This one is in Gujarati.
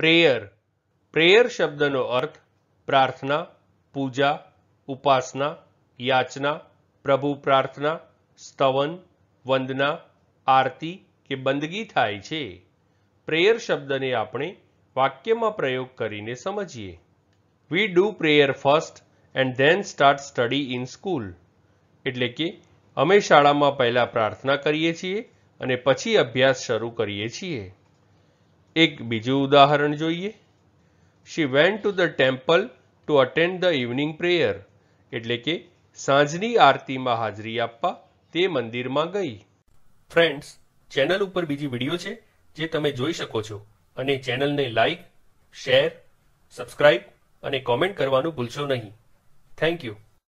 પ્રેયર પ્રેયર શબ્દનો અર્થ પ્રાર્થના પૂજા ઉપાસના યાચના પ્રભુ પ્રાર્થના સ્તવન વંદના આરતી કે બંદગી થાય છે પ્રેયર શબ્દને આપણે વાક્યમાં પ્રયોગ કરીને સમજીએ we do prayer first and then start study in school એટલે કે અમે શાળામાં પહેલાં પ્રાર્થના કરીએ છીએ અને પછી અભ્યાસ શરૂ કરીએ છીએ એક બીજું ઉદાહરણ જોઈએ she went to the temple to attend the evening prayer એટલે કે સાંજની આરતીમાં હાજરી આપવા તે મંદિરમાં ગઈ ફ્રેન્ડ્સ ચેનલ ઉપર બીજી વિડીયો છે જે તમે જોઈ શકો છો અને ચેનલને લાઈક શેર સબસ્ક્રાઇબ અને કોમેન્ટ કરવાનું ભૂલશો નહીં થેન્ક યુ